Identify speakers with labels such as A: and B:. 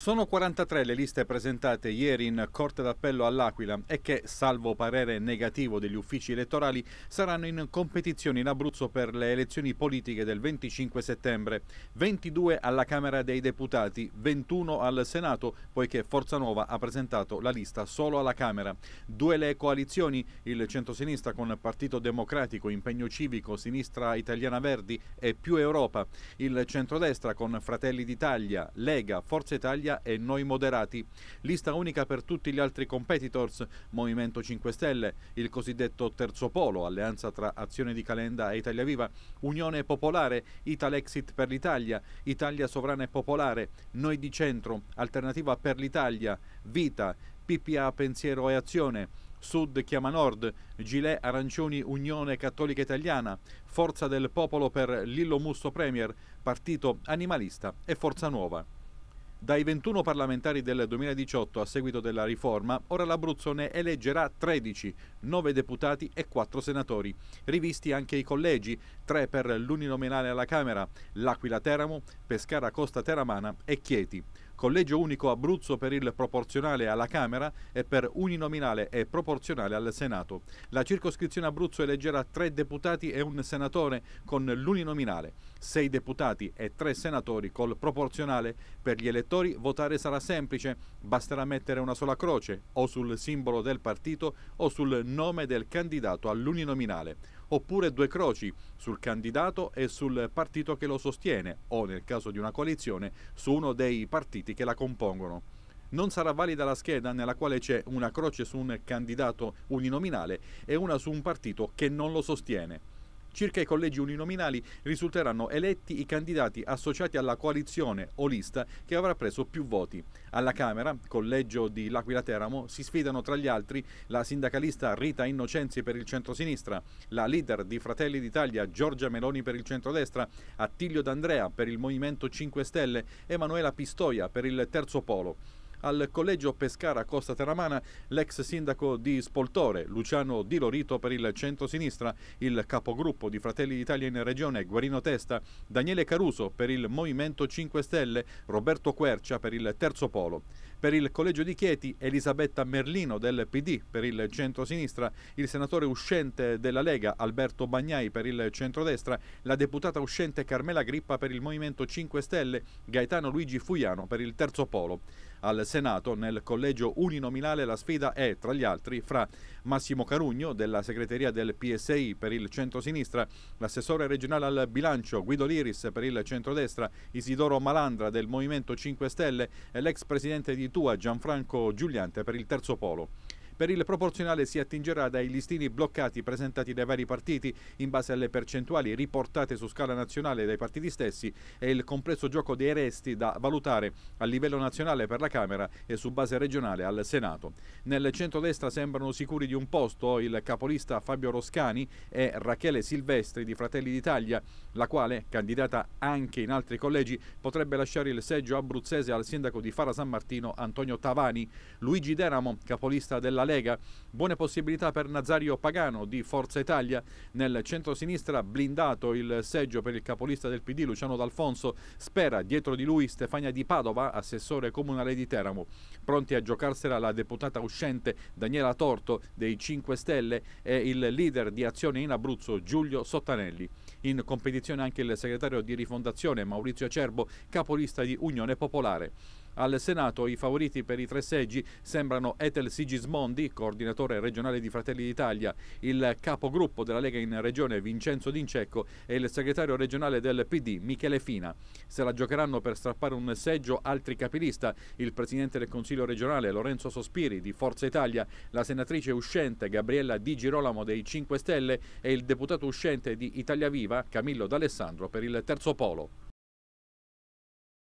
A: Sono 43 le liste presentate ieri in Corte d'Appello all'Aquila e che, salvo parere negativo degli uffici elettorali, saranno in competizione in Abruzzo per le elezioni politiche del 25 settembre. 22 alla Camera dei Deputati, 21 al Senato, poiché Forza Nuova ha presentato la lista solo alla Camera. Due le coalizioni, il centrosinistra con Partito Democratico, Impegno Civico, Sinistra Italiana Verdi e Più Europa, il centrodestra con Fratelli d'Italia, Lega, Forza Italia media e Noi Moderati. Lista unica per tutti gli altri competitors, Movimento 5 Stelle, il cosiddetto Terzo Polo, alleanza tra Azione di Calenda e Italia Viva, Unione Popolare, Italexit per l'Italia, Italia Sovrana e Popolare, Noi di Centro, Alternativa per l'Italia, Vita, PPA Pensiero e Azione, Sud chiama Nord, Gilet Arancioni Unione Cattolica Italiana, Forza del Popolo per Lillo Musso Premier, Partito Animalista e Forza Nuova. Dai 21 parlamentari del 2018 a seguito della riforma, ora l'Abruzzo ne eleggerà 13, 9 deputati e 4 senatori. Rivisti anche i collegi, 3 per l'uninominale alla Camera, L'Aquila Teramo, Pescara Costa Teramana e Chieti collegio unico Abruzzo per il proporzionale alla Camera e per uninominale e proporzionale al Senato. La circoscrizione Abruzzo eleggerà tre deputati e un senatore con l'uninominale, sei deputati e tre senatori col proporzionale. Per gli elettori votare sarà semplice, basterà mettere una sola croce o sul simbolo del partito o sul nome del candidato all'uninominale oppure due croci sul candidato e sul partito che lo sostiene o, nel caso di una coalizione, su uno dei partiti che la compongono non sarà valida la scheda nella quale c'è una croce su un candidato uninominale e una su un partito che non lo sostiene. Circa i collegi uninominali risulteranno eletti i candidati associati alla coalizione o lista che avrà preso più voti. Alla Camera, collegio di L'Aquila Teramo, si sfidano tra gli altri la sindacalista Rita Innocenzi per il centrosinistra, la leader di Fratelli d'Italia Giorgia Meloni per il centrodestra, Attilio D'Andrea per il Movimento 5 Stelle, Emanuela Pistoia per il Terzo Polo al collegio Pescara Costa Teramana l'ex sindaco di Spoltore, Luciano Di Lorito per il centro-sinistra, il capogruppo di Fratelli d'Italia in regione Guarino Testa, Daniele Caruso per il Movimento 5 Stelle, Roberto Quercia per il Terzo Polo per il collegio di Chieti Elisabetta Merlino del PD per il centro-sinistra, il senatore uscente della Lega Alberto Bagnai per il centro-destra, la deputata uscente Carmela Grippa per il Movimento 5 Stelle, Gaetano Luigi Fuiano per il Terzo Polo. Al Senato, nel collegio uninominale, la sfida è, tra gli altri, fra Massimo Carugno, della segreteria del PSI per il centro-sinistra, l'assessore regionale al bilancio Guido Liris per il centro-destra, Isidoro Malandra del Movimento 5 Stelle e l'ex presidente di di Tua Gianfranco Giuliante per il terzo polo. Per il proporzionale si attingerà dai listini bloccati presentati dai vari partiti in base alle percentuali riportate su scala nazionale dai partiti stessi e il complesso gioco dei resti da valutare a livello nazionale per la Camera e su base regionale al Senato. Nel centrodestra sembrano sicuri di un posto il capolista Fabio Roscani e Rachele Silvestri di Fratelli d'Italia, la quale, candidata anche in altri collegi, potrebbe lasciare il seggio abruzzese al sindaco di Fara San Martino Antonio Tavani. Luigi Deramo, capolista della Lega. Buone possibilità per Nazario Pagano di Forza Italia. Nel centro-sinistra blindato il seggio per il capolista del PD Luciano D'Alfonso. Spera dietro di lui Stefania Di Padova, assessore comunale di Teramo. Pronti a giocarsela la deputata uscente Daniela Torto dei 5 Stelle e il leader di Azione in Abruzzo Giulio Sottanelli. In competizione anche il segretario di rifondazione Maurizio Acerbo, capolista di Unione Popolare. Al Senato i favoriti per i tre seggi sembrano Etel Sigismondi, coordinatore regionale di Fratelli d'Italia, il capogruppo della Lega in regione Vincenzo D'Incecco e il segretario regionale del PD Michele Fina. Se la giocheranno per strappare un seggio altri capilista, il presidente del Consiglio regionale Lorenzo Sospiri di Forza Italia, la senatrice uscente Gabriella Di Girolamo dei 5 Stelle e il deputato uscente di Italia Viva Camillo D'Alessandro per il terzo polo.